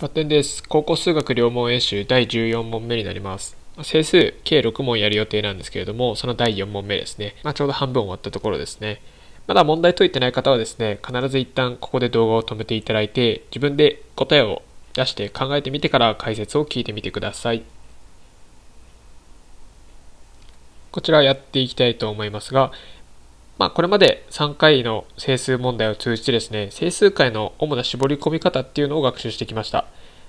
発展です。高校数学両問演習第14問目になります。整数計6問やる予定なんですけれども、その第4問目ですね。まあ、ちょうど半分終わったところですね。まだ問題解いてない方はですね、必ず一旦ここで動画を止めていただいて、自分で答えを出して考えてみてから解説を聞いてみてください。こちらやっていきたいと思いますが、まあ、これまで3回の整数問題を通じてですね、整数解の主な絞り込み方っていうのを学習してきました。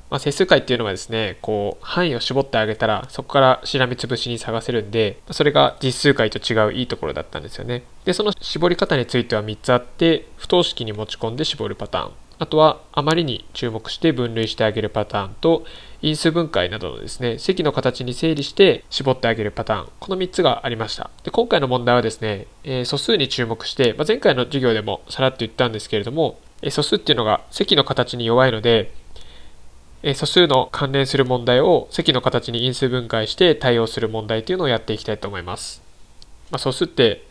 まあ、整数解っていうのはですね、こう、範囲を絞ってあげたら、そこからしらみつぶしに探せるんで、それが実数解と違ういいところだったんですよね。で、その絞り方については3つあって、不等式に持ち込んで絞るパターン。あとはあまりに注目して分類してあげるパターンと因数分解などのですね、積の形に整理して絞ってあげるパターン、この3つがありました。で今回の問題はですね、えー、素数に注目して、まあ、前回の授業でもさらっと言ったんですけれども、えー、素数っていうのが積の形に弱いので、え素数の関連する問題を積の形に因数分解して対応する問題というのをやっていきたいと思います。まあ、素数って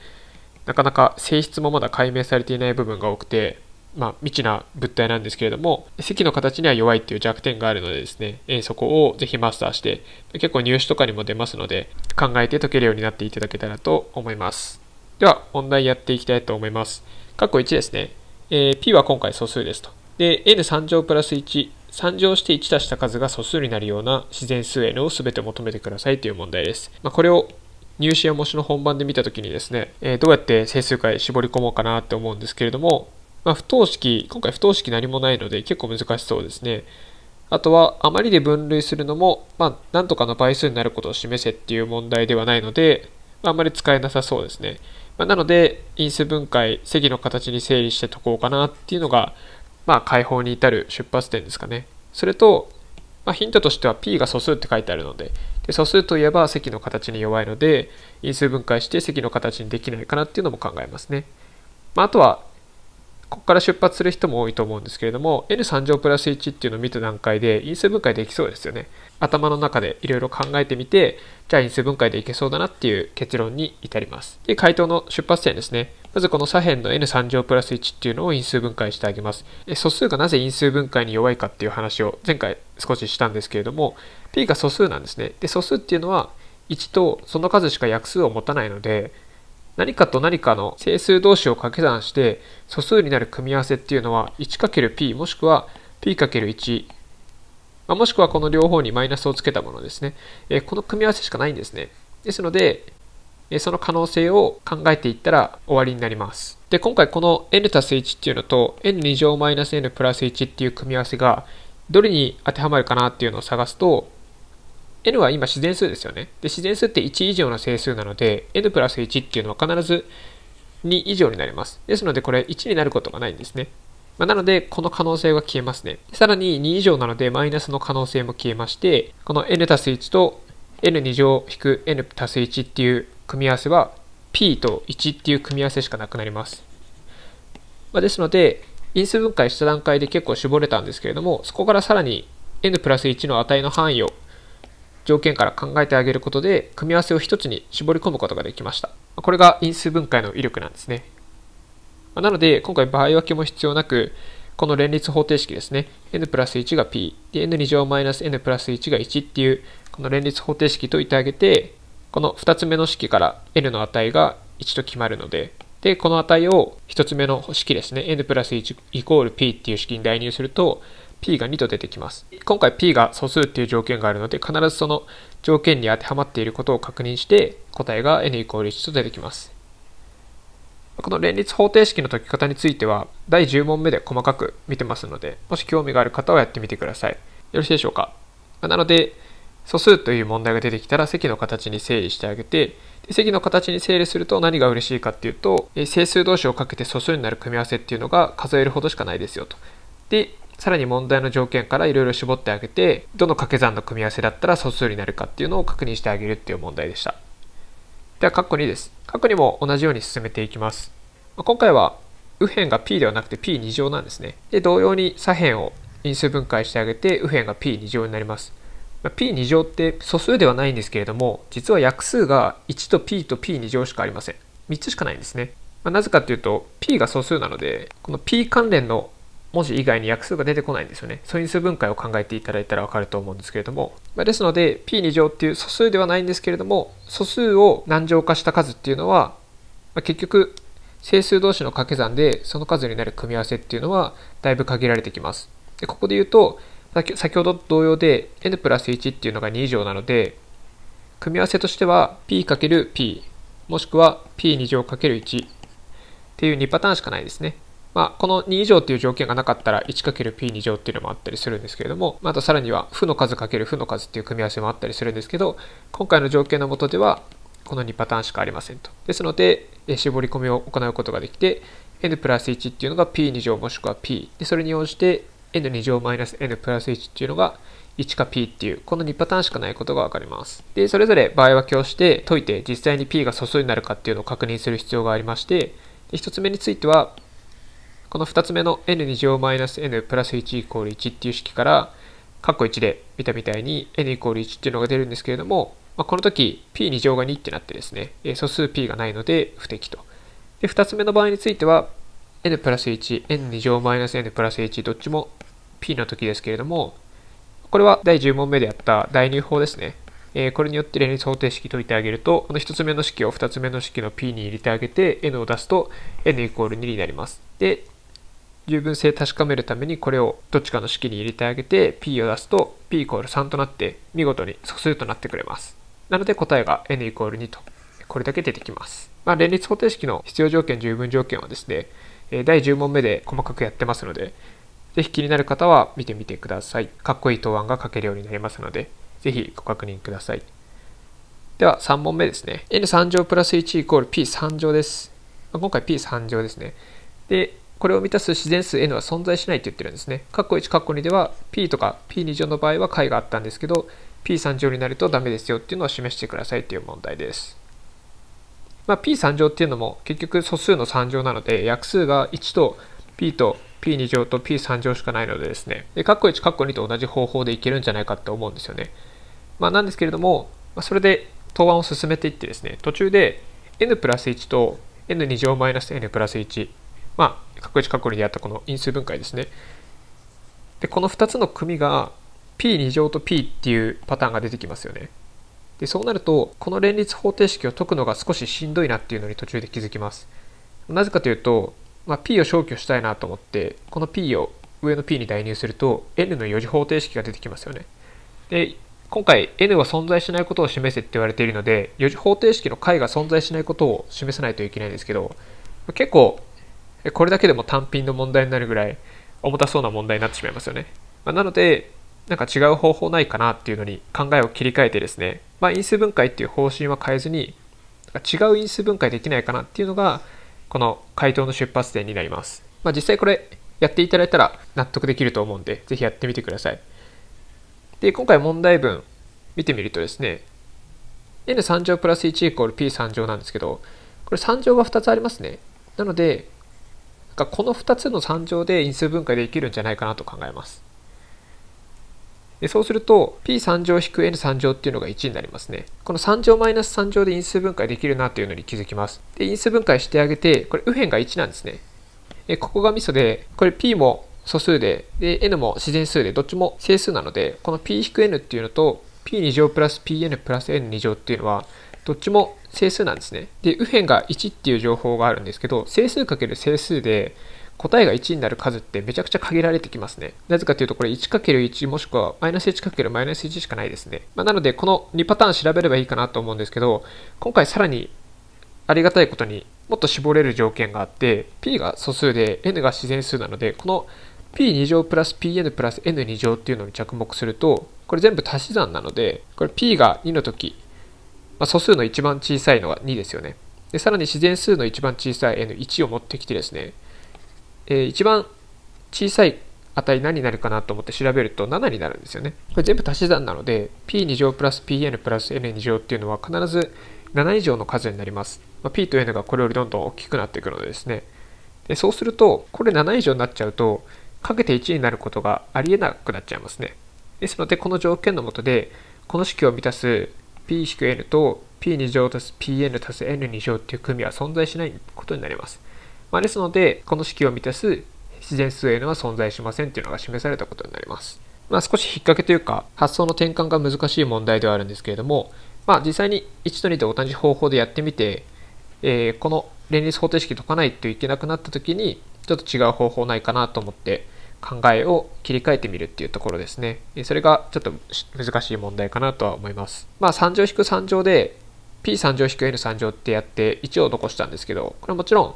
なかなか性質もまだ解明されていない部分が多くて、まあ、未知な物体なんですけれども、席の形には弱いっていう弱点があるのでですね、えそこをぜひマスターして、結構入試とかにも出ますので、考えて解けるようになっていただけたらと思います。では、問題やっていきたいと思います。括弧1ですね。えー、P は今回素数ですと。で、N3 乗プラス1、3乗して1足した数が素数になるような自然数 N を全て求めてくださいという問題です。まあ、これを入試や模試の本番で見た時にですね、えー、どうやって整数解絞り込もうかなって思うんですけれども、まあ、不等式、今回不等式何もないので結構難しそうですね。あとは、あまりで分類するのも、まあ、とかの倍数になることを示せっていう問題ではないので、まあ、あまり使えなさそうですね。まあ、なので、因数分解、積の形に整理して解こうかなっていうのが、まあ、解放に至る出発点ですかね。それと、まあ、ヒントとしては P が素数って書いてあるので、で素数といえば積の形に弱いので、因数分解して積の形にできないかなっていうのも考えますね。まあ、あとは、ここから出発する人も多いと思うんですけれども N3 乗プラス1っていうのを見た段階で因数分解できそうですよね頭の中でいろいろ考えてみてじゃあ因数分解でいけそうだなっていう結論に至りますで回答の出発点ですねまずこの左辺の N3 乗プラス1っていうのを因数分解してあげます素数がなぜ因数分解に弱いかっていう話を前回少ししたんですけれども P が素数なんですねで素数っていうのは1とその数しか約数を持たないので何かと何かの整数同士を掛け算して素数になる組み合わせっていうのは 1×p もしくは p×1 まもしくはこの両方にマイナスをつけたものですね、えこの組み合わせしかないんですね。ですので、えその可能性を考えていったら終わりになります。で、今回この n たす1っていうのと n2 乗マイナス n プラス1っていう組み合わせがどれに当てはまるかなっていうのを探すと、n は今自然数ですよね。で、自然数って1以上の整数なので、n プラス1っていうのは必ず2以上になります。ですので、これ1になることがないんですね。まあ、なので、この可能性は消えますね。さらに2以上なので、マイナスの可能性も消えまして、この n たす1と n2 乗引く n たす1っていう組み合わせは、p と1っていう組み合わせしかなくなります。まあ、ですので、因数分解した段階で結構絞れたんですけれども、そこからさらに n プラス1の値の範囲を条件から考えてあげることで組み合わせを一つに絞り込むことができましたこれが因数分解の威力なんですねなので今回場合分けも必要なくこの連立方程式ですね n プラス1が p で n 2乗マイナス n プラス1が1っていうこの連立方程式といてあげてこの2つ目の式から n の値が1と決まるのででこの値を1つ目の式ですね n プラス1イコール p っていう式に代入すると p が2と出てきます。今回 p が素数っていう条件があるので、必ずその条件に当てはまっていることを確認して、答えが n イコール1と出てきます。この連立方程式の解き方については、第10問目で細かく見てますので、もし興味がある方はやってみてください。よろしいでしょうか。なので、素数という問題が出てきたら積の形に整理してあげて、積の形に整理すると何が嬉しいかっていうと、整数同士をかけて素数になる組み合わせっていうのが数えるほどしかないですよと。で、さらに問題の条件からいろいろ絞ってあげてどの掛け算の組み合わせだったら素数になるかっていうのを確認してあげるっていう問題でしたでは括弧2です括弧2も同じように進めていきます今回は右辺が p ではなくて p2 乗なんですねで同様に左辺を因数分解してあげて右辺が p2 乗になります p2 乗って素数ではないんですけれども実は約数が1と p と p2 乗しかありません3つしかないんですね、まあ、なぜかというと p が素数なのでこの p 関連の文字以外に約数が出てこないんですよね。素因数分解を考えていただいたらわかると思うんですけれども。まあ、ですので、p2 乗っていう素数ではないんですけれども、素数を何乗化した数っていうのは、まあ、結局、整数同士の掛け算でその数になる組み合わせっていうのはだいぶ限られてきます。でここで言うと、先ほど同様で n プラス1っていうのが2以上なので、組み合わせとしては p×p もしくは p2 乗 ×1 っていう2パターンしかないですね。まあ、この2以上という条件がなかったら 1×p2 乗っていうのもあったりするんですけれども、まあ、とさらには負の数×負の数っていう組み合わせもあったりするんですけど今回の条件のもとではこの2パターンしかありませんとですので絞り込みを行うことができて n プラス1っていうのが p2 乗もしくは p でそれに応じて n2 乗マイナス n プラス1っていうのが1か p っていうこの2パターンしかないことがわかりますでそれぞれ場合分けをして解いて実際に p が素数になるかっていうのを確認する必要がありまして1つ目についてはこの2つ目の n2 乗マイナス n プラス1イコール1っていう式から、括弧1で見たみたいに n イコール1っていうのが出るんですけれども、まあ、この時 p2 乗が2ってなってですね、素数 p がないので不適と。で、2つ目の場合については、n プラス1、n2 乗マイナス n プラス1、どっちも p の時ですけれども、これは第10問目でやった代入法ですね。えー、これによって連立方程式解いてあげると、この1つ目の式を2つ目の式の p に入れてあげて、n を出すと n イコール2になります。で、十分性確かめるためにこれをどっちかの式に入れてあげて p を出すと p イコール3となって見事に素数となってくれます。なので答えが n イコール2とこれだけ出てきます。まあ、連立方程式の必要条件十分条件はですね第10問目で細かくやってますのでぜひ気になる方は見てみてください。かっこいい答案が書けるようになりますのでぜひご確認ください。では3問目ですね。n3 乗プラス1イコール p3 乗です。今回 p3 乗ですね。で、これを満たす自然数 n は存在しないと言ってるんですね。括弧1括弧2では p とか p2 乗の場合は解があったんですけど p3 乗になるとダメですよっていうのを示してくださいっていう問題です。まあ、p3 乗っていうのも結局素数の3乗なので約数が1と p と p2 乗と p3 乗しかないのでですね、で括弧1括弧2と同じ方法でいけるんじゃないかって思うんですよね。まあ、なんですけれども、まあ、それで答案を進めていってですね、途中で n プラス1と n2 乗マイナス n プラス1、まあ、各1括弧でやったこの因数分解ですね。で、この2つの組が p2 乗と p っていうパターンが出てきますよね。で、そうなると、この連立方程式を解くのが少ししんどいなっていうのに途中で気づきます。なぜかというと、まあ、p を消去したいなと思って、この p を上の p に代入すると n の4次方程式が出てきますよね。で今回 n は存在しないことを示せって言われているので4次方程式の解が存在しないことを示さないといけないんですけど結構これだけでも単品の問題になるぐらい重たそうな問題になってしまいますよね。まあ、なので、なんか違う方法ないかなっていうのに考えを切り替えてですね、まあ、因数分解っていう方針は変えずに、違う因数分解できないかなっていうのが、この回答の出発点になります。まあ、実際これやっていただいたら納得できると思うんで、ぜひやってみてください。で、今回問題文見てみるとですね、n3 乗プラス1イコール p3 乗なんですけど、これ3乗が2つありますね。なので、かこの2つの3乗で因数分解できるんじゃないかなと考えます。でそうすると P3 乗 -N3 乗っていうのが1になりますね。この3乗 -3 乗で因数分解できるなっていうのに気づきます。で因数分解してあげてこれ右辺が1なんですね。でここがミソでこれ P も素数でで N も自然数でどっちも整数なのでこの P-N っていうのと P2 乗プラス Pn プラス N2 乗っていうのはどっちも整数なんですね。で、右辺が1っていう情報があるんですけど、整数かける整数で答えが1になる数ってめちゃくちゃ限られてきますね。なぜかというと、これ 1×1 もしくはマイナス 1× マイナス1しかないですね。まあ、なので、この2パターン調べればいいかなと思うんですけど、今回さらにありがたいことにもっと絞れる条件があって、p が素数で n が自然数なので、この p2 乗プラス pn プラス n2 乗っていうのに着目すると、これ全部足し算なので、これ p が2の時、まあ、素数の一番小さいのは2ですよね。で、さらに自然数の一番小さい n1 を持ってきてですね、えー、一番小さい値何になるかなと思って調べると7になるんですよね。これ全部足し算なので、p2 乗プラス pn プラス n2 乗っていうのは必ず7以上の数になります。まあ、p と n がこれよりどんどん大きくなっていくのでですね。でそうすると、これ7以上になっちゃうと、かけて1になることがありえなくなっちゃいますね。ですので、この条件のもとで、この式を満たす p=n と p2 乗足す pn 足す n2 乗っていう組は存在しないことになります。まあ、ですので、この式を満たす自然数 n は存在しませんっていうのが示されたことになります。まあ、少し引っ掛けというか、発想の転換が難しい問題ではあるんですけれども、まあ、実際に1と2と同じ方法でやってみて、えー、この連立方程式解かないといけなくなった時に、ちょっと違う方法ないかなと思って、考えを切り替えてみるっていうところですね。それがちょっと難しい問題かなとは思います。まあ3乗引く3乗で P3 乗引く N3 乗ってやって1を残したんですけど、これもちろん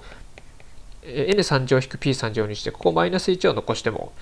N3 乗引く P3 乗にして、ここマイナス1を残しても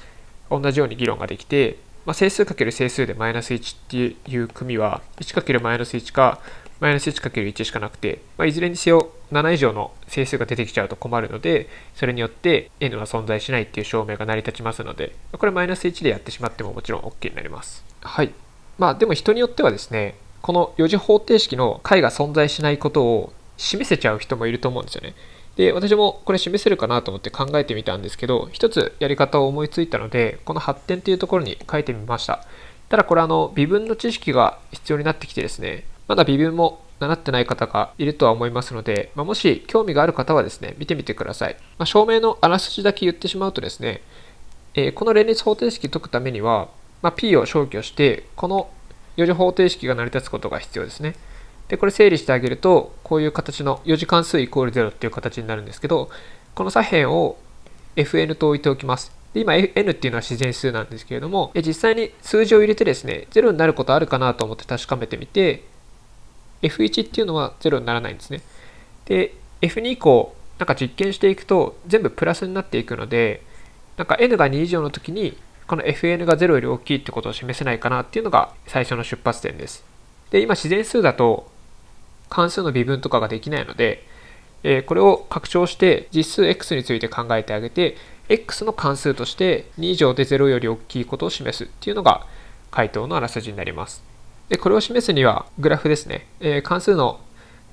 同じように議論ができて、まあ、整数かける整数でマイナス1っていう組は 1×-1 かマイナス 1×1 しかなくて、まあ、いずれにせよ7以上の整数が出てきちゃうと困るので、それによって n は存在しないっていう証明が成り立ちますので、これマイナス1でやってしまってももちろん OK になります。はい。まあでも人によってはですね、この4次方程式の解が存在しないことを示せちゃう人もいると思うんですよね。で、私もこれ示せるかなと思って考えてみたんですけど、一つやり方を思いついたので、この発展というところに書いてみました。ただこれあの、微分の知識が必要になってきてですね、まだ微分も習ってない方がいるとは思いますので、まあ、もし興味がある方はですね、見てみてください。まあ、証明のあらすじだけ言ってしまうとですね、えー、この連立方程式解くためには、まあ、P を消去して、この4次方程式が成り立つことが必要ですね。で、これ整理してあげると、こういう形の4次関数イコール0っていう形になるんですけど、この左辺を Fn と置いておきます。で今 n っていうのは自然数なんですけれども実際に数字を入れてですね0になることあるかなと思って確かめてみて F1 っていうのは0にならないんですね。で、F2 以降、なんか実験していくと全部プラスになっていくので、なんか n が2以上の時に、この fn が0より大きいってことを示せないかなっていうのが最初の出発点です。で、今自然数だと関数の微分とかができないので、えー、これを拡張して実数 x について考えてあげて、x の関数として2以上で0より大きいことを示すっていうのが回答のあらすじになります。でこれを示すにはグラフですね、えー、関数の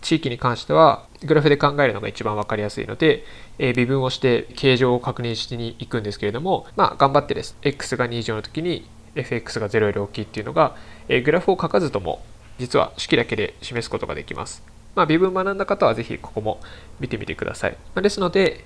地域に関してはグラフで考えるのが一番分かりやすいので、えー、微分をして形状を確認しに行くんですけれどもまあ頑張ってです x が2以上の時に fx が0より大きいっていうのが、えー、グラフを書かずとも実は式だけで示すことができます。まあ、微分を学んだ方はぜひここも見てみてください。まあ、ですので、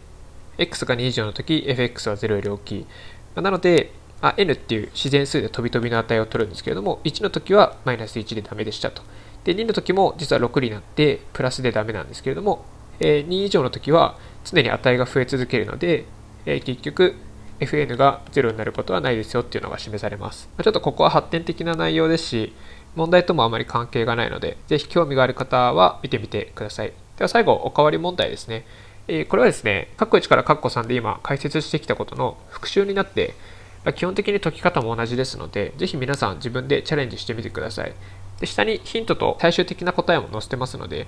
x が2以上の時、fx は0より大きい。まあ、なので、あ n っていう自然数で飛び飛びの値を取るんですけれども、1の時はマイナス1でダメでしたと。で、2の時も実は6になってプラスでダメなんですけれども、えー、2以上の時は常に値が増え続けるので、えー、結局 fn が0になることはないですよっていうのが示されます。まちょっとここは発展的な内容ですし、問題ともあまり関係がないので、ぜひ興味がある方は見てみてください。では最後、おかわり問題ですね。えー、これはですね、カッコ1からカッコ3で今解説してきたことの復習になって、まあ、基本的に解き方も同じですので、ぜひ皆さん自分でチャレンジしてみてください。で下にヒントと最終的な答えも載せてますので、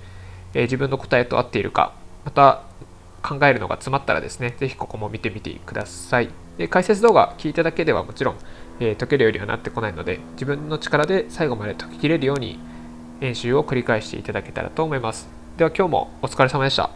えー、自分の答えと合っているか、また考えるのが詰まったらですね、ぜひここも見てみてください。で解説動画聞いただけではもちろん、えー、解けるようにはなってこないので、自分の力で最後まで解ききれるように演習を繰り返していただけたらと思います。では今日もお疲れ様でした。